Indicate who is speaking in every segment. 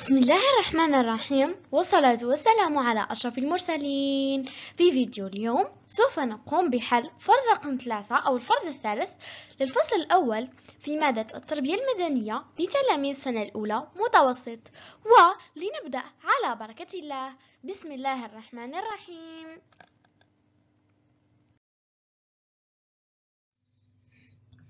Speaker 1: بسم الله الرحمن الرحيم والصلاة والسلام على أشرف المرسلين في فيديو اليوم سوف نقوم بحل فرض رقم ثلاثة أو الفرض الثالث للفصل الأول في مادة التربية المدنية لتلاميذ السنة الأولى متوسط ولنبدأ على بركة الله بسم الله الرحمن الرحيم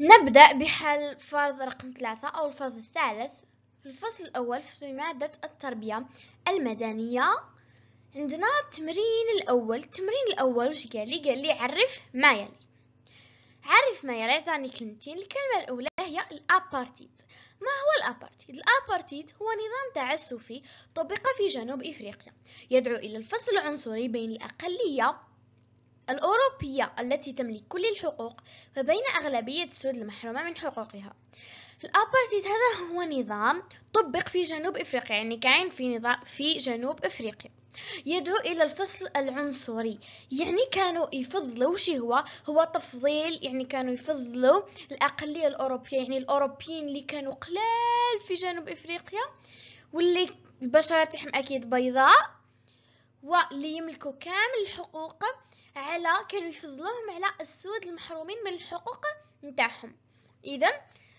Speaker 1: نبدأ بحل فرض رقم ثلاثة أو الفرض الثالث في الفصل الأول في مادة التربية المدنية عندنا التمرين الأول التمرين الأول وش قال لي قال لي عرف ما يلي عرف ما يلي عطاني كلمتين الكلمة الأولى هي الأبارتيد ما هو الأبارتيد؟ الأبارتيد هو نظام تعسفي طبق في جنوب إفريقيا يدعو إلى الفصل العنصري بين الأقلية الأوروبية التي تملك كل الحقوق وبين أغلبية السود المحرومة من حقوقها الابارتيد هذا هو نظام طبق في جنوب افريقيا يعني كاين في نظام في جنوب افريقيا يدعو الى الفصل العنصري يعني كانوا يفضلوا شي هو هو تفضيل يعني كانوا يفضلوا الاقليه الاوروبيه يعني الاوروبيين اللي كانوا قلال في جنوب افريقيا واللي البشره تاعهم اكيد بيضاء واللي يملكوا كامل الحقوق على كانوا يفضلوهم على السود المحرومين من الحقوق نتاعهم اذا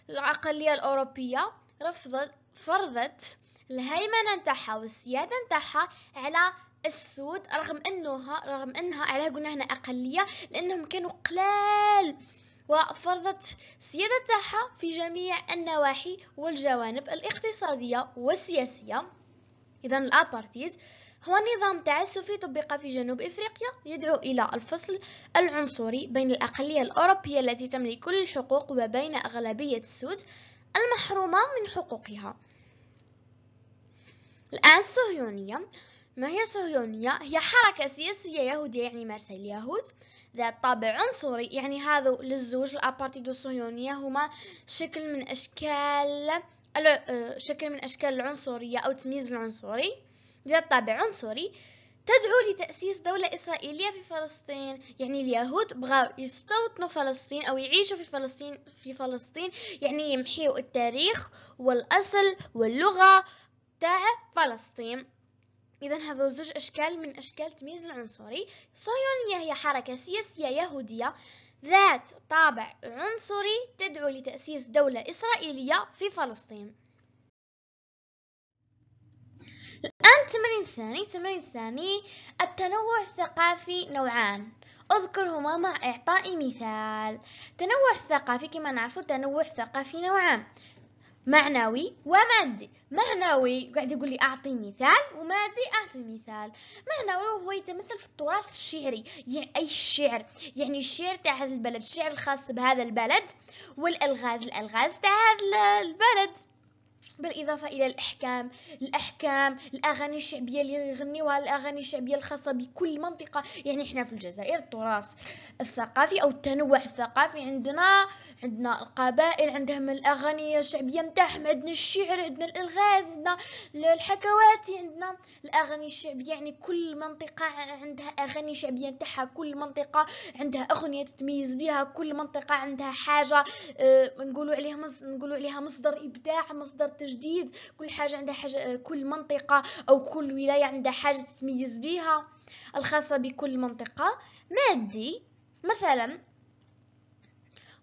Speaker 1: العقلية الأوروبية رفضت فرضت الهيمنة نتاعها والسيادة نتاعها على السود رغم انها رغم انها علاه قلنا هنا اقليه لانهم كانوا قلال وفرضت السيادة نتاعها في جميع النواحي والجوانب الاقتصادية والسياسية إذا الأبارتيز هو نظام تعسفي طبق في جنوب إفريقيا يدعو إلى الفصل العنصري بين الأقلية الأوروبية التي تملك كل الحقوق وبين أغلبية السود المحرومة من حقوقها الآن الصهيونية ما هي الصهيونية؟ هي حركة سياسية يهودية يعني مارسة اليهود ذات طابع عنصري يعني هذا للزوج الأبارتيد الصهيونيه هما شكل من أشكال آه، شكل من أشكال العنصرية أو التمييز العنصري ذات طابع عنصري تدعو لتأسيس دولة إسرائيلية في فلسطين يعني اليهود بغاو يستوطنوا فلسطين أو يعيشوا في فلسطين في فلسطين يعني يمحيوا التاريخ والأصل واللغة تاع فلسطين إذا هذو زوج أشكال من أشكال التمييز العنصري الصهيونية هي حركة سياسية يهودية ذات طابع عنصري تدعو لتأسيس دولة إسرائيلية في فلسطين الآن تمرين ثاني تمرين ثاني التنوع الثقافي نوعان اذكرهما مع إعطاء مثال تنوع الثقافي كما نعرف تنوع ثقافي نوعان معنوي ومادي معنوي قاعد يقول لي اعطي مثال ومادي اعطي مثال معنوي وهو يتمثل في التراث الشعري يعني اي الشعر يعني الشعر تاع هذا البلد الشعر الخاص بهذا البلد والالغاز الالغاز تاع هذا البلد بالإضافة إلى الأحكام الأحكام الأغاني الشعبية اللي يغنيوها الأغاني الشعبية الخاصة بكل منطقة يعني إحنا في الجزائر التراث الثقافي أو التنوع الثقافي عندنا عندنا القبائل عندهم الأغاني الشعبية نتاعهم عندنا الشعر عندنا الإلغاز عندنا الحكواتي عندنا الأغاني الشعبية يعني كل منطقة عندها أغاني شعبية نتاعها كل منطقة عندها أغنية تتميز بها كل منطقة عندها حاجة أه نقولوا عليها نقولوا عليها مصدر إبداع مصدر التجديد كل حاجه عندها حاجه كل منطقه او كل ولايه عندها حاجه تتميز بها الخاصه بكل منطقه مادي مثلا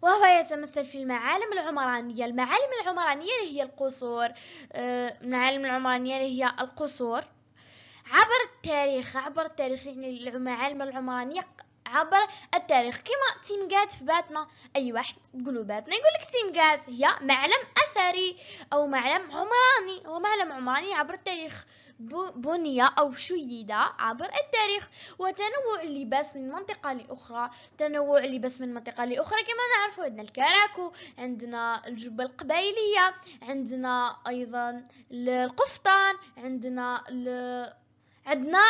Speaker 1: وهو يتمثل في المعالم العمرانية المعالم العمرانية اللي هي القصور آه، المعالم العمرانية اللي هي القصور عبر التاريخ عبر التاريخ يعني المعالم العمرانية عبر التاريخ كما تيم جات في باتنا اي واحد تقولوا باتنا يقول لك تيم جات هي معلم اثري او معلم عمراني هو معلم عمراني عبر التاريخ بني او شيد عبر التاريخ وتنوع اللباس من منطقه لاخرى تنوع اللباس من منطقه لاخرى كما نعرفوا عندنا الكراكو عندنا الجبه القبائليه عندنا ايضا القفطان عندنا ال... عندنا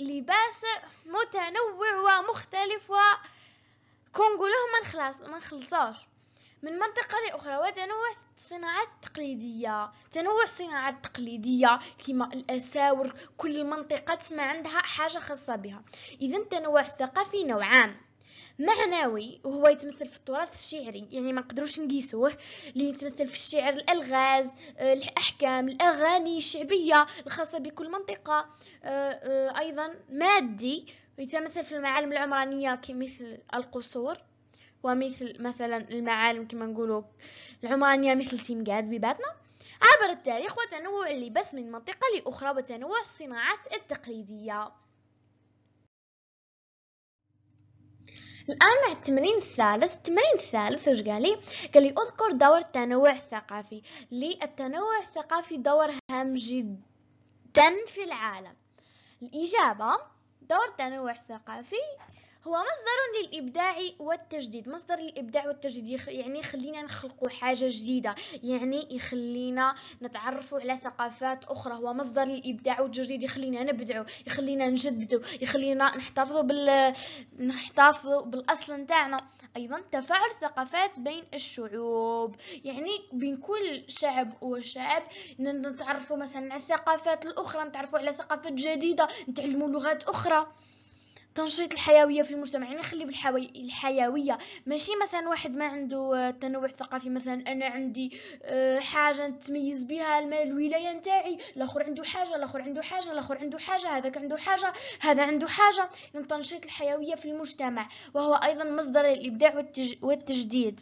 Speaker 1: لباس متنوع ومختلف وكون قولوه ما نخلص ما نخلصوش من منطقة لأخرى وتنوع الصناعات التقليدية تنوع الصناعات التقليدية كما الأساور كل منطقة ما عندها حاجة خاصة بها إذا التنوع الثقافي نوعان معنوي وهو يتمثل في التراث الشعري يعني ما نقدروش نقيسوه اللي يتمثل في الشعر الالغاز آه، الاحكام الاغاني الشعبيه الخاصه بكل منطقه آه، آه، ايضا مادي يتمثل في المعالم العمرانيه كمثل القصور ومثل مثلا المعالم كما نقولوا العمرانيه مثل تيمقاد بباتنا عبر التاريخ وتنوع اللباس من منطقه لاخرى وتنوع الصناعات التقليديه الآن مع التمرين الثالث التمرين الثالث وش قال لي قال لي أذكر دور التنوع الثقافي للتنوع الثقافي دور هام جدا في العالم الإجابة دور التنوع الثقافي هو مصدر للإبداع والتجديد مصدر للإبداع والتجديد يعني يخلينا نخلقوا حاجة جديدة يعني يخلينا نتعرفوا على ثقافات أخرى هو مصدر للإبداع والتجديد يخلينا نبدعوا يخلينا نجددوا يخلينا نحتفظوا بال نحتفظوا بالأصل نتاعنا أيضا تفاعل ثقافات بين الشعوب يعني بين كل شعب وشعب نتعرفوا مثلا على الثقافات الأخرى نتعرفوا على ثقافات جديدة نتعلموا لغات أخرى تنشيط الحيويه في المجتمع يعني نخلي بالحيويه الحيويه ماشي مثلا واحد ما عنده آه، تنوع ثقافي مثلا انا عندي آه، حاجه نتميز بها الولايه نتاعي الاخر عنده حاجه الاخر عنده حاجه الاخر عنده حاجه هذاك عنده حاجه هذا عنده حاجه يعني تنشيط الحيويه في المجتمع وهو ايضا مصدر للابداع والتج... والتجديد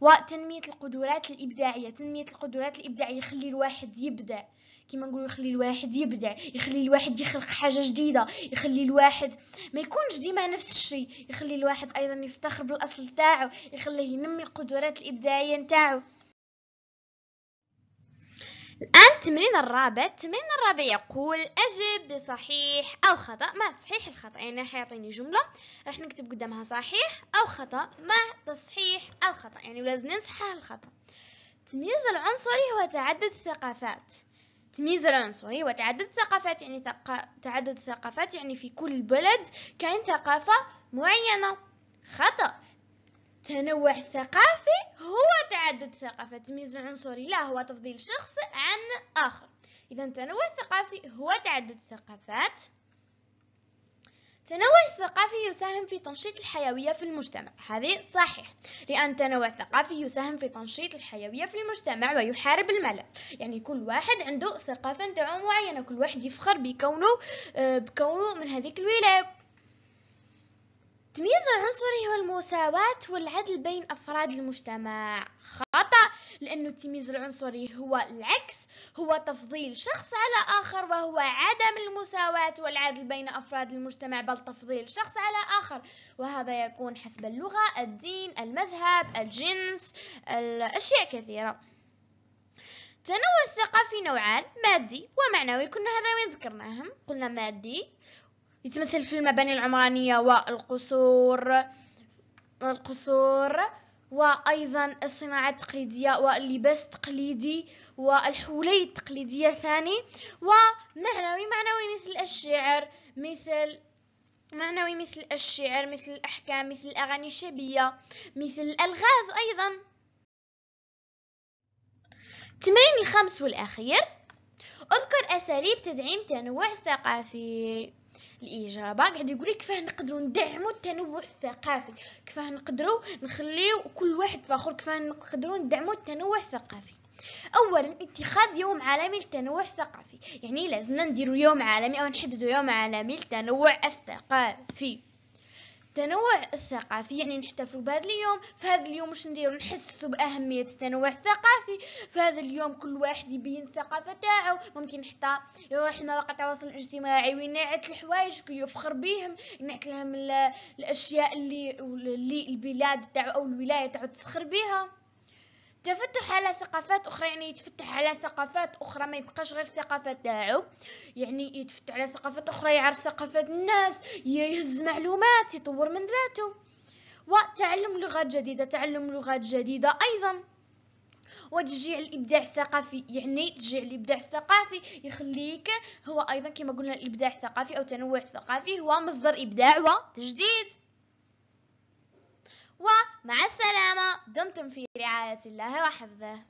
Speaker 1: وتنميه القدرات الابداعيه تنميه القدرات الابداعيه يخلي الواحد يبدع كيما نقولوا يخلي الواحد يبدع يخلي الواحد يخلق حاجه جديده يخلي الواحد ما يكونش ديما نفس الشيء يخلي الواحد ايضا يفتخر بالاصل تاعو يخليه ينمي القدرات الابداعيه نتاعو الآن التمرين الرابع التمرين الرابع يقول أجب بصحيح أو خطأ مع تصحيح الخطأ يعني راح يعطيني جملة راح نكتب قدامها صحيح أو خطأ مع تصحيح الخطأ يعني ولازم نصحح الخطأ التمييز العنصري هو تعدد الثقافات تمييز وهي تعدد الثقافات يعني ثق... تعدد الثقافات يعني في كل بلد كاين ثقافة معينة خطأ تنوع ثقافي هو تعدد ثقافة تمييز عنصري لا هو تفضيل شخص عن آخر إذا التنوع الثقافي هو تعدد الثقافات التنوع الثقافي يساهم في تنشيط الحيوية في المجتمع هذه صحيح لأن التنوع الثقافي يساهم في تنشيط الحيوية في المجتمع ويحارب الملل يعني كل واحد عنده ثقافة نتاعو معينة كل واحد يفخر بكونه آه، بكونه من هذيك الولاية التمييز العنصري هو المساواة والعدل بين أفراد المجتمع لأنه التمييز العنصري هو العكس هو تفضيل شخص على آخر وهو عدم المساواة والعدل بين أفراد المجتمع بل تفضيل شخص على آخر وهذا يكون حسب اللغة الدين المذهب الجنس الاشياء كثيرة تنوع الثقافي نوعان مادي ومعنوي كنا هذا ذكرناهم قلنا مادي يتمثل في المباني العمرانية والقصور القصور وأيضا الصناعة التقليدية واللباس التقليدي والحولي التقليدية ثاني ومعنوي معنوي مثل الشعر مثل معنوي مثل الشعر مثل الأحكام مثل الأغاني الشعبية مثل الألغاز أيضا التمرين الخامس والأخير اذكر أساليب تدعيم تنوع ثقافي الاجابه قاعد يقول كيفاه نقدروا ندعموا التنوع الثقافي كيفاه نقدروا نخليو كل واحد فخور كيفاه نقدروا ندعموا التنوع الثقافي اولا اتخاذ يوم عالمي للتنوع الثقافي يعني لازم نديروا يوم عالمي او نحددوا يوم عالمي للتنوع الثقافي التنوع الثقافي يعني نحتفل بهذا اليوم في هذا اليوم واش نديرو نحسو باهميه التنوع الثقافي في هذا اليوم كل واحد يبين الثقافه تاعو ممكن حتى يروح مواقع التواصل الاجتماعي وينعت الحوايج كل يفخر بيهم ينعت لهم الاشياء اللي اللي البلاد تاعو او الولايه تاعو تسخر بيها التفتح على ثقافات أخرى يعني يتفتح على ثقافات أخرى ما يبقاش غير ثقافة تاعو يعني يتفتح على ثقافات أخرى يعرف ثقافة الناس يهز معلومات يطور من ذاته وتعلم لغات جديدة تعلم لغات جديدة أيضا وتشجيع الابداع الثقافي يعني تشجيع الابداع الثقافي يخليك هو ايضا كما قلنا الابداع الثقافي او تنوع الثقافي هو مصدر ابداع وتجديد ومع السلامة دمتم في رعاية الله وحفظه